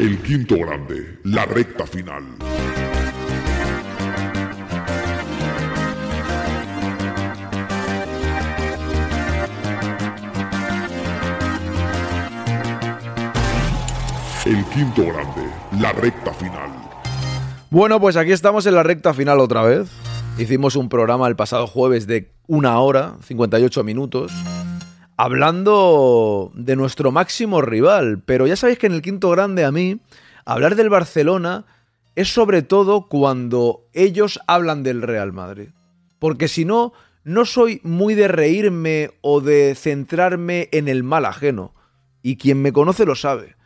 el quinto grande, la recta final. El quinto grande, la recta final. Bueno, pues aquí estamos en la recta final otra vez. Hicimos un programa el pasado jueves de una hora, 58 minutos hablando de nuestro máximo rival, pero ya sabéis que en el quinto grande a mí, hablar del Barcelona es sobre todo cuando ellos hablan del Real Madrid. Porque si no, no soy muy de reírme o de centrarme en el mal ajeno. Y quien me conoce lo sabe.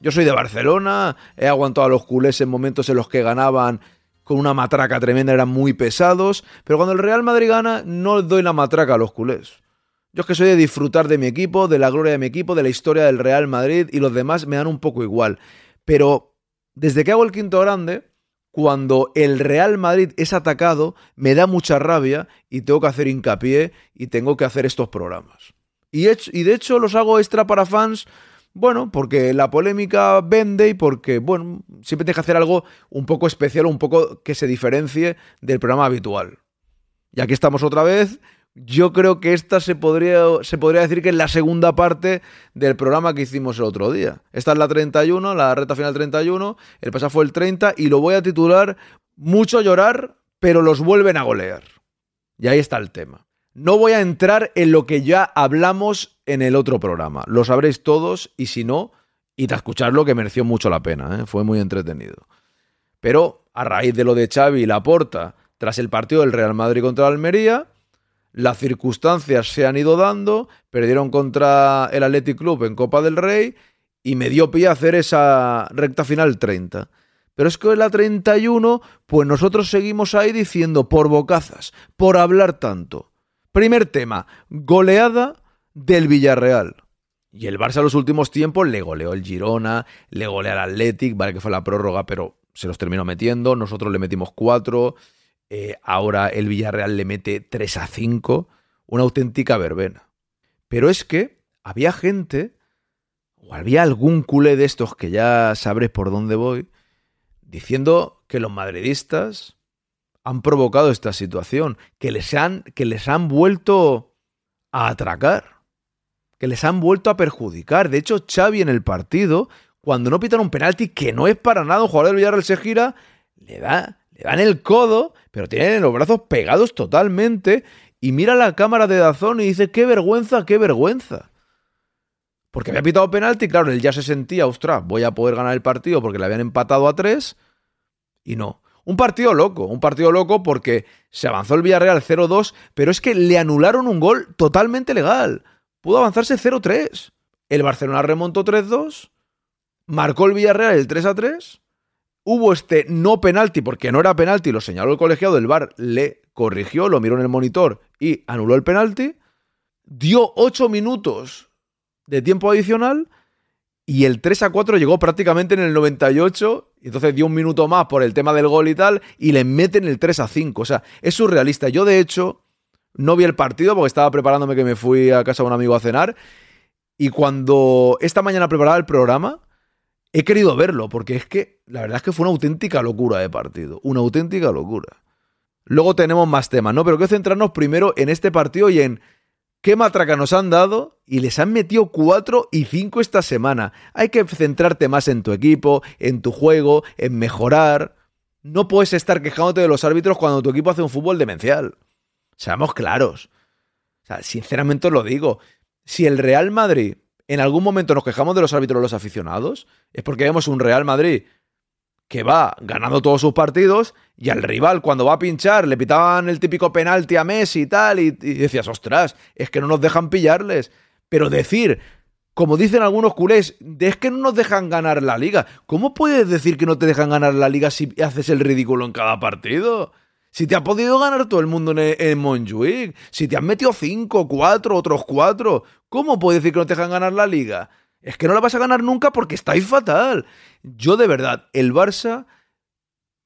Yo soy de Barcelona, he aguantado a los culés en momentos en los que ganaban con una matraca tremenda, eran muy pesados, pero cuando el Real Madrid gana no doy la matraca a los culés. Yo es que soy de disfrutar de mi equipo, de la gloria de mi equipo, de la historia del Real Madrid y los demás me dan un poco igual. Pero desde que hago el quinto grande, cuando el Real Madrid es atacado, me da mucha rabia y tengo que hacer hincapié y tengo que hacer estos programas. Y, de hecho los hago extra para fans, bueno, porque la polémica vende y porque, bueno, siempre tienes que hacer algo un poco especial, un poco que se diferencie del programa habitual. Y aquí estamos otra vez yo creo que esta se podría, se podría decir que es la segunda parte del programa que hicimos el otro día. Esta es la 31, la reta final 31, el pasado fue el 30 y lo voy a titular Mucho llorar, pero los vuelven a golear. Y ahí está el tema. No voy a entrar en lo que ya hablamos en el otro programa. Lo sabréis todos y si no, y a escucharlo que mereció mucho la pena, ¿eh? fue muy entretenido. Pero a raíz de lo de Xavi y Laporta, tras el partido del Real Madrid contra Almería, las circunstancias se han ido dando, perdieron contra el Athletic Club en Copa del Rey y me dio pie a hacer esa recta final 30. Pero es que la 31, pues nosotros seguimos ahí diciendo por bocazas, por hablar tanto. Primer tema, goleada del Villarreal. Y el Barça en los últimos tiempos le goleó el Girona, le goleó al Athletic, vale que fue la prórroga, pero se los terminó metiendo. Nosotros le metimos cuatro. Eh, ahora el Villarreal le mete 3 a 5, una auténtica verbena. Pero es que había gente, o había algún culé de estos que ya sabré por dónde voy, diciendo que los madridistas han provocado esta situación, que les han, que les han vuelto a atracar, que les han vuelto a perjudicar. De hecho, Xavi en el partido, cuando no pitan un penalti, que no es para nada, un jugador del Villarreal se gira, le da le dan el codo, pero tienen los brazos pegados totalmente y mira la cámara de Dazón y dice, qué vergüenza, qué vergüenza. Porque había pitado penalti, claro, él ya se sentía, ostras, voy a poder ganar el partido porque le habían empatado a tres y no. Un partido loco, un partido loco porque se avanzó el Villarreal 0-2, pero es que le anularon un gol totalmente legal. Pudo avanzarse 0-3. El Barcelona remontó 3-2, marcó el Villarreal el 3-3 hubo este no penalti, porque no era penalti, lo señaló el colegiado del VAR, le corrigió, lo miró en el monitor y anuló el penalti, dio ocho minutos de tiempo adicional y el 3 a 4 llegó prácticamente en el 98, y entonces dio un minuto más por el tema del gol y tal, y le meten el 3 a 5, o sea, es surrealista. Yo de hecho no vi el partido porque estaba preparándome que me fui a casa de un amigo a cenar, y cuando esta mañana preparaba el programa, he querido verlo, porque es que la verdad es que fue una auténtica locura de partido, una auténtica locura. Luego tenemos más temas, ¿no? Pero que centrarnos primero en este partido y en qué matraca nos han dado y les han metido 4 y 5 esta semana. Hay que centrarte más en tu equipo, en tu juego, en mejorar. No puedes estar quejándote de los árbitros cuando tu equipo hace un fútbol demencial. Seamos claros. O sea, sinceramente os lo digo. Si el Real Madrid en algún momento nos quejamos de los árbitros los aficionados, es porque vemos un Real Madrid que va ganando todos sus partidos y al rival cuando va a pinchar le pitaban el típico penalti a Messi y tal y, y decías, ostras, es que no nos dejan pillarles. Pero decir, como dicen algunos culés, es que no nos dejan ganar la liga. ¿Cómo puedes decir que no te dejan ganar la liga si haces el ridículo en cada partido? Si te ha podido ganar todo el mundo en, Montjuic, si te han metido 5, 4, otros 4, ¿cómo puedes decir que no te dejan ganar la liga? Es que no la vas a ganar nunca porque estáis fatal. Yo de verdad, el Barça,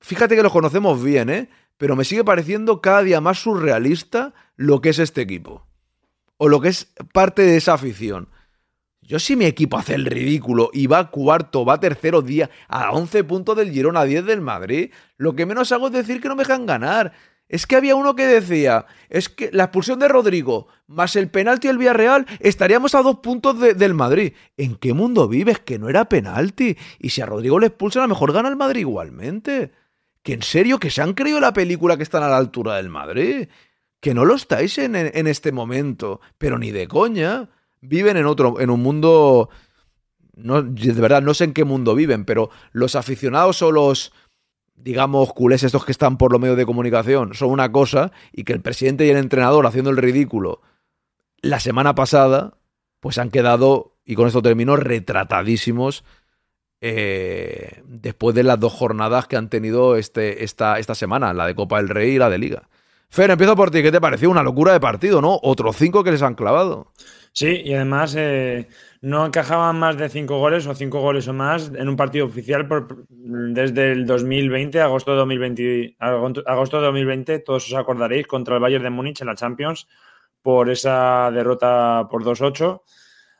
fíjate que los conocemos bien, ¿eh? Pero me sigue pareciendo cada día más surrealista lo que es este equipo. O lo que es parte de esa afición. Yo si mi equipo hace el ridículo y va cuarto, va tercero día a 11 puntos del Girona, 10 del Madrid, lo que menos hago es decir que no me dejan ganar. Es que había uno que decía, es que la expulsión de Rodrigo más el penalti del Villarreal estaríamos a dos puntos del Madrid. ¿En qué mundo vives? Que no era penalti. Y si a Rodrigo le expulsan, a lo mejor gana el Madrid igualmente. Que en serio, que se han creído la película que están a la altura del Madrid. Que no lo estáis en este momento, pero ni de coña viven en otro, en un mundo. No, de verdad, no sé en qué mundo viven, pero los aficionados o los, digamos, culés estos que están por los medios de comunicación son una cosa y que el presidente y el entrenador haciendo el ridículo la semana pasada, pues han quedado, y con esto termino, retratadísimos eh, después de las dos jornadas que han tenido este, esta, esta semana, la de Copa del Rey y la de Liga. Fer, empiezo por ti. ¿Qué te pareció? Una locura de partido, ¿no? Otros cinco que les han clavado. Sí, y además eh, no encajaban más de cinco goles o cinco goles o más en un partido oficial por, desde el 2020, agosto de 2020, agosto de 2020, todos os acordaréis, contra el Bayern de Múnich en la Champions por esa derrota por 2-8.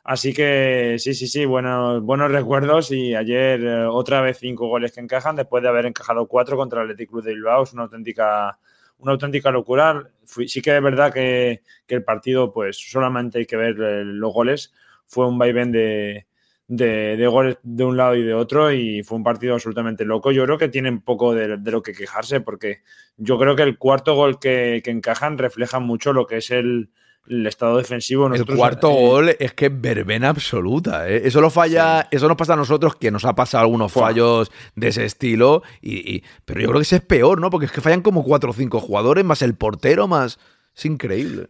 Así que sí, sí, sí, buenos, buenos recuerdos y ayer eh, otra vez cinco goles que encajan después de haber encajado cuatro contra el Athletic Club de Bilbao. Es una auténtica una auténtica locura. sí que es verdad que, el partido, pues solamente hay que ver eh, los goles. Fue un vaivén de, goles de un lado y de otro y fue un partido absolutamente loco. Yo creo que tienen poco de, lo que quejarse porque yo creo que el cuarto gol que encajan refleja mucho lo que es el, el estado defensivo. Nosotros, el cuarto gol es que es verbena absoluta. ¿eh? Eso lo falla, eso nos pasa a nosotros, que nos ha pasado algunos fallos de ese estilo. Y, pero yo creo que ese es peor, ¿no? Porque es que fallan como cuatro o cinco jugadores, más el portero, más. Es increíble.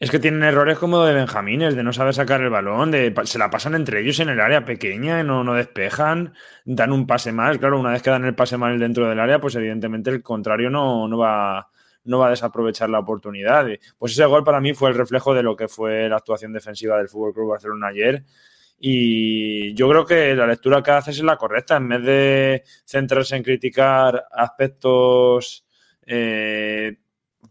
Es que tienen errores como de Benjamines, de no saber sacar el balón, de se la pasan entre ellos en el área pequeña, no, no despejan, dan un pase mal. Claro, una vez que dan el pase mal dentro del área, pues evidentemente el contrario no, no va no va a desaprovechar la oportunidad. Pues ese gol para mí fue el reflejo de lo que fue la actuación defensiva del Fútbol Club Barcelona ayer. Y yo creo que la lectura que haces es la correcta. En vez de centrarse en criticar aspectos eh,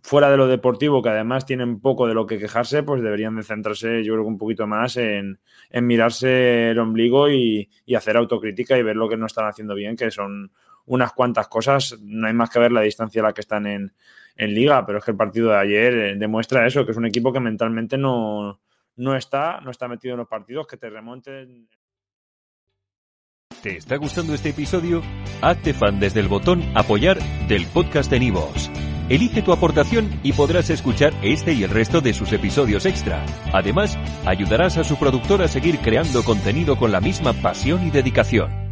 fuera de lo deportivo, que además tienen poco de lo que quejarse, pues deberían de centrarse, yo creo un poquito más en, mirarse el ombligo y, hacer autocrítica y ver lo que no están haciendo bien, que son unas cuantas cosas. No hay más que ver la distancia a la que están en, liga, pero es que el partido de ayer eh, demuestra eso, que es un equipo que mentalmente no, está, no está metido en los partidos, que te remonten. ¿Te está gustando este episodio? Hazte fan desde el botón apoyar del podcast de Nivos. Elige tu aportación y podrás escuchar este y el resto de sus episodios extra. Además, ayudarás a su productor a seguir creando contenido con la misma pasión y dedicación.